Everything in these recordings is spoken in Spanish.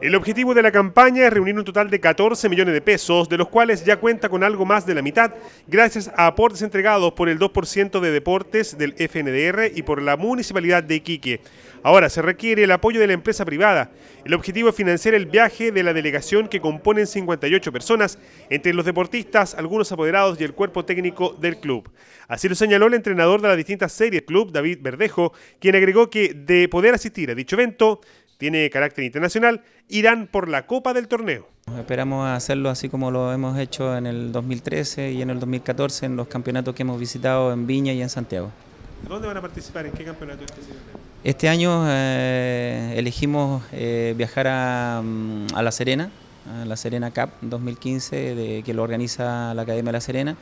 El objetivo de la campaña es reunir un total de 14 millones de pesos, de los cuales ya cuenta con algo más de la mitad, gracias a aportes entregados por el 2% de deportes del FNDR y por la Municipalidad de Iquique. Ahora se requiere el apoyo de la empresa privada. El objetivo es financiar el viaje de la delegación que componen 58 personas, entre los deportistas, algunos apoderados y el cuerpo técnico del club. Así lo señaló el entrenador de las distintas series club, David Verdejo, quien agregó que de poder asistir a dicho evento, tiene carácter internacional, irán por la Copa del Torneo. Esperamos hacerlo así como lo hemos hecho en el 2013 y en el 2014 en los campeonatos que hemos visitado en Viña y en Santiago. ¿Dónde van a participar? ¿En qué campeonato Este, este año eh, elegimos eh, viajar mm, a, La Serena, a La Serena Cup 2015, que lo organiza la Academia de La Serena.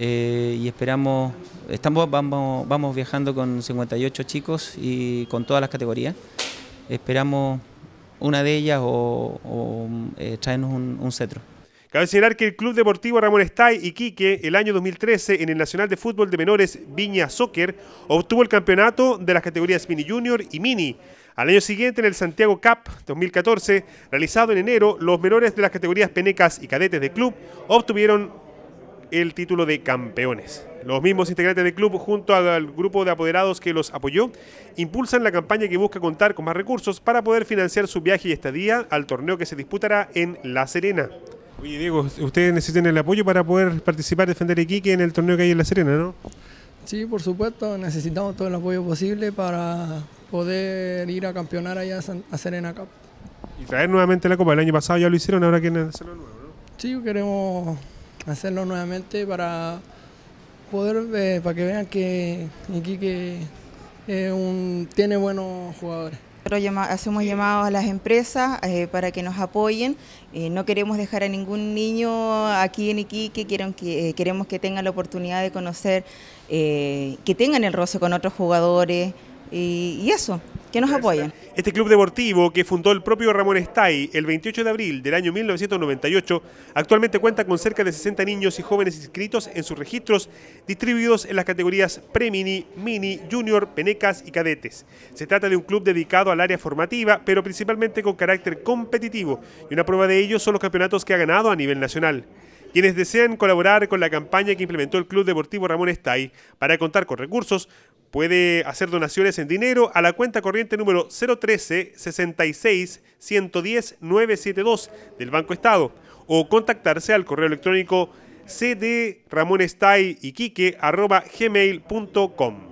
Eh, y esperamos, estamos, vamos, vamos viajando con 58 chicos y con todas las categorías esperamos una de ellas o, eh, traernos un, cetro. Cabe señalar que el Club Deportivo Ramón Estay Quique, el año 2013, en el Nacional de Fútbol de Menores Viña Soccer, obtuvo el campeonato de las categorías Mini Junior y Mini. Al año siguiente, en el Santiago Cup 2014, realizado en enero, los menores de las categorías Penecas y Cadetes de Club obtuvieron el título de campeones. Los mismos integrantes del club, junto al grupo de apoderados que los apoyó, impulsan la campaña que busca contar con más recursos para poder financiar su viaje y estadía al torneo que se disputará en La Serena. Oye, Diego, ustedes necesitan el apoyo para poder participar, defender Iquique en el torneo que hay en La Serena, ¿no? Sí, por supuesto, necesitamos todo el apoyo posible para poder ir a campeonar allá a Serena Cup. Y traer nuevamente la Copa. El año pasado ya lo hicieron, ahora quieren hacerlo nuevo, ¿no? Sí, queremos hacerlo nuevamente para poder eh, para que vean que Iquique tiene buenos jugadores. hacemos llamados a las empresas eh, para que nos apoyen. Eh, no queremos dejar a ningún niño aquí en Iquique, que, queremos que tengan la oportunidad de conocer, que tengan el roce con otros jugadores y eso que nos apoyen. Este club deportivo que fundó el propio Ramón Estay el 28 de abril del año 1998, actualmente cuenta con cerca de 60 niños y jóvenes inscritos en sus registros, distribuidos en las categorías pre-mini, mini, junior, penecas y cadetes. Se trata de un club dedicado al área formativa, pero principalmente con carácter competitivo, y una prueba de ello son los campeonatos que ha ganado a nivel nacional. Quienes desean colaborar con la campaña que implementó el Club Deportivo Ramón Estay para contar con recursos, Puede hacer donaciones en dinero a la cuenta corriente número 013 66 110 972 del Banco Estado o contactarse al correo electrónico cdramonestay.iquique.com.